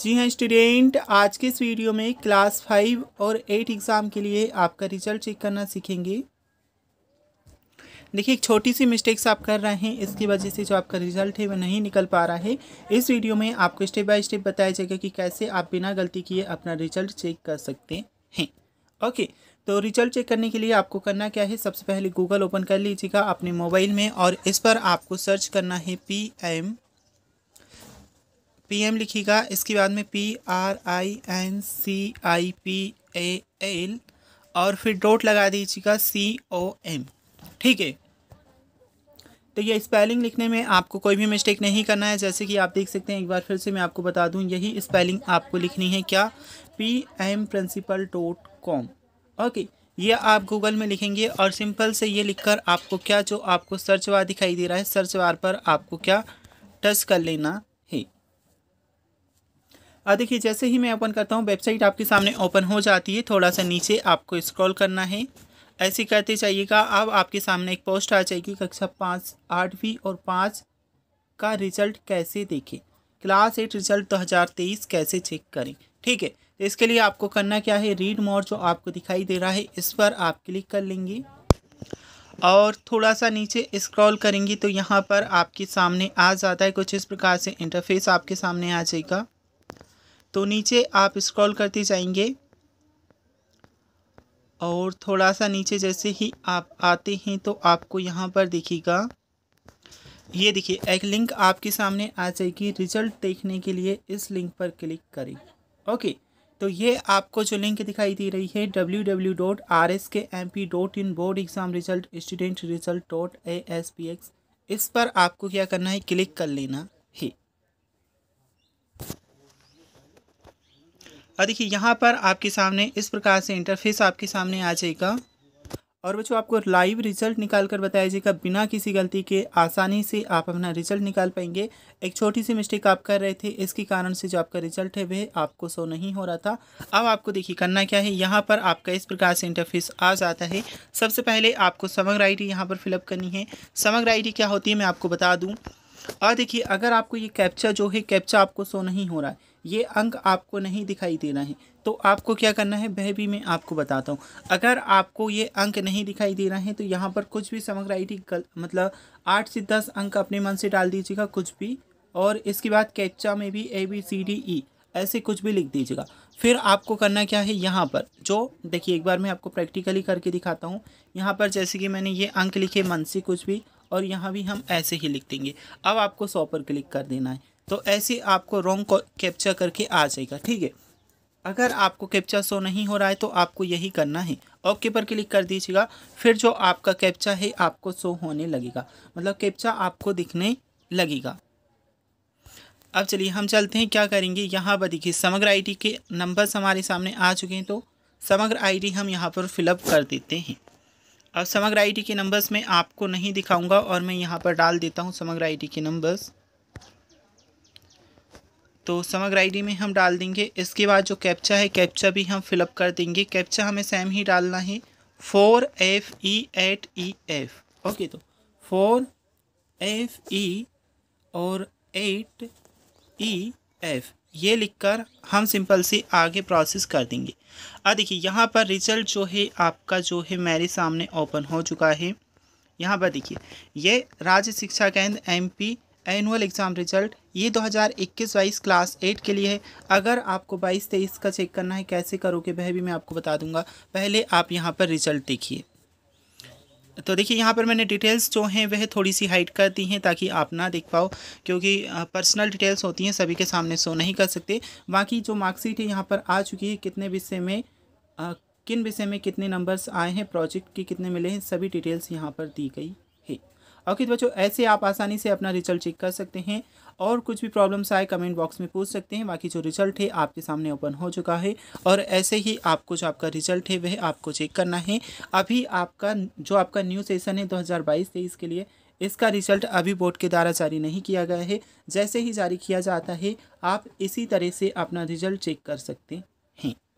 जी हाँ स्टूडेंट आज के इस वीडियो में क्लास फाइव और एट एग्ज़ाम के लिए आपका रिजल्ट चेक करना सीखेंगे देखिए एक छोटी सी मिस्टेक्स आप कर रहे हैं इसकी वजह से जो आपका रिजल्ट है वह नहीं निकल पा रहा है इस वीडियो में आपको स्टेप बाय स्टेप बताया जाएगा कि कैसे आप बिना गलती किए अपना रिजल्ट चेक कर सकते हैं ओके तो रिजल्ट चेक करने के लिए आपको करना क्या है सबसे पहले गूगल ओपन कर लीजिएगा अपने मोबाइल में और इस पर आपको सर्च करना है पी एम पी एम लिखिएगा इसके बाद में P R I N C I P A L और फिर डॉट लगा दीजिएगा सी ओ एम ठीक है तो ये स्पेलिंग लिखने में आपको कोई भी मिस्टेक नहीं करना है जैसे कि आप देख सकते हैं एक बार फिर से मैं आपको बता दूं यही स्पेलिंग आपको लिखनी है क्या P M principal dot com okay ये आप गूगल में लिखेंगे और सिंपल से ये लिखकर आपको क्या जो आपको सर्च बार दिखाई दे रहा है सर्च बार पर आपको क्या टच कर लेना देखिए जैसे ही मैं ओपन करता हूँ वेबसाइट आपके सामने ओपन हो जाती है थोड़ा सा नीचे आपको स्क्रॉल करना है ऐसे करते जाइएगा अब आपके सामने एक पोस्ट आ जाएगी कक्षा पाँच आठवीं और पाँच का रिजल्ट कैसे देखें क्लास एट रिजल्ट दो हज़ार तेईस कैसे चेक करें ठीक है तो इसके लिए आपको करना क्या है रीड मोर जो आपको दिखाई दे रहा है इस पर आप क्लिक कर लेंगे और थोड़ा सा नीचे स्क्रॉल करेंगे तो यहाँ पर आपके सामने आ जाता है कुछ इस प्रकार से इंटरफेस आपके सामने आ जाएगा तो नीचे आप स्क्रॉल करते जाएंगे और थोड़ा सा नीचे जैसे ही आप आते हैं तो आपको यहाँ पर दिखेगा ये देखिए एक लिंक आपके सामने आ जाएगी रिजल्ट देखने के लिए इस लिंक पर क्लिक करें ओके तो ये आपको जो लिंक दिखाई दे रही है W W dot R S K M P dot in board exam result student result dot A S P X इस पर आपको क्या करना है क्लिक कर लेना है और देखिए यहाँ पर आपके सामने इस प्रकार से इंटरफेस आपके सामने आ जाएगा और बच्चों आपको लाइव रिजल्ट निकाल कर बताया जाएगा बिना किसी गलती के आसानी से आप अपना रिजल्ट निकाल पाएंगे एक छोटी सी मिस्टेक आप कर रहे थे इसके कारण से जो आपका रिजल्ट है वह आपको सो नहीं हो रहा था अब आपको देखिए करना क्या है यहाँ पर आपका इस प्रकार से इंटरफेस आ जाता है सबसे पहले आपको समग्र आई डी यहाँ पर फिलअप करनी है समग्र आई डी क्या होती है मैं आपको बता दूँ और देखिए अगर आपको ये कैप्चा जो है कैप्चा आपको सो नहीं हो रहा है ये अंक आपको नहीं दिखाई दे रहे है तो आपको क्या करना है वह भी मैं आपको बताता हूँ अगर आपको ये अंक नहीं दिखाई दे रहा है तो यहाँ पर कुछ भी समग्र आई गल मतलब आठ से दस अंक अपने मन से डाल दीजिएगा कुछ भी और इसके बाद कैप्चा में भी A B C D E ऐसे कुछ भी लिख दीजिएगा फिर आपको करना क्या है यहाँ पर जो देखिए एक बार मैं आपको प्रैक्टिकली करके दिखाता हूँ यहाँ पर जैसे कि मैंने ये अंक लिखे मन से कुछ भी और यहाँ भी हम ऐसे ही लिख देंगे अब आपको सौ पर क्लिक कर देना है तो ऐसे आपको रॉन्ग कैप्चर करके आ जाएगा ठीक है अगर आपको कैप्चा शो नहीं हो रहा है तो आपको यही करना है ओके पर क्लिक कर दीजिएगा फिर जो आपका कैप्चा है आपको शो होने लगेगा मतलब कैप्चा आपको दिखने लगेगा अब चलिए हम चलते हैं क्या करेंगे यहाँ पर देखिए समग्र आईडी के नंबर्स हमारे सामने आ चुके हैं तो समग्र आईडी हम यहाँ पर फिलअप कर देते हैं अब समग्र आईडी के नंबर्स में आपको नहीं दिखाऊंगा और मैं यहाँ पर डाल देता हूँ समग्र आईडी के नंबर्स तो समग्र आईडी में हम डाल देंगे इसके बाद जो कैप्चा है कैप्चा भी हम फिलअप कर देंगे कैप्चा हमें सेम ही डालना है four F E eight E F okay तो फोर एफ ई और एट ई एफ ये लिखकर हम सिंपल से आगे प्रोसेस कर देंगे अब देखिए यहाँ पर रिजल्ट जो है आपका जो है मेरे सामने ओपन हो चुका है यहाँ पर देखिए ये राज्य शिक्षा केंद्र एमपी एनुअल एग्ज़ाम रिजल्ट ये 2021-22 क्लास एट के लिए है अगर आपको 22-23 का चेक करना है कैसे करोगे वह भी मैं आपको बता दूंगा पहले आप यहाँ पर रिजल्ट देखिए तो देखिए यहाँ पर मैंने डिटेल्स जो हैं वह थोड़ी सी हाइड कर दी हैं ताकि आप ना देख पाओ क्योंकि पर्सनल डिटेल्स होती हैं सभी के सामने शो नहीं कर सकते बाकी जो मार्कशीट है यहाँ पर आ चुकी है कितने विषय में आ, किन विषय में कितने नंबर्स आए हैं प्रोजेक्ट के कितने मिले हैं सभी डिटेल्स यहाँ पर दी गई ओके तो बच्चों ऐसे आप आसानी से अपना रिजल्ट चेक कर सकते हैं और कुछ भी प्रॉब्लम्स आए कमेंट बॉक्स में पूछ सकते हैं बाकी जो रिजल्ट है आपके सामने ओपन हो चुका है और ऐसे ही आपको जो आपका रिजल्ट है वह आपको चेक करना है अभी आपका जो आपका न्यू सेशन है दो हज़ार के लिए इसका रिजल्ट अभी बोर्ड के द्वारा जारी नहीं किया गया है जैसे ही जारी किया जाता है आप इसी तरह से अपना रिजल्ट चेक कर सकते हैं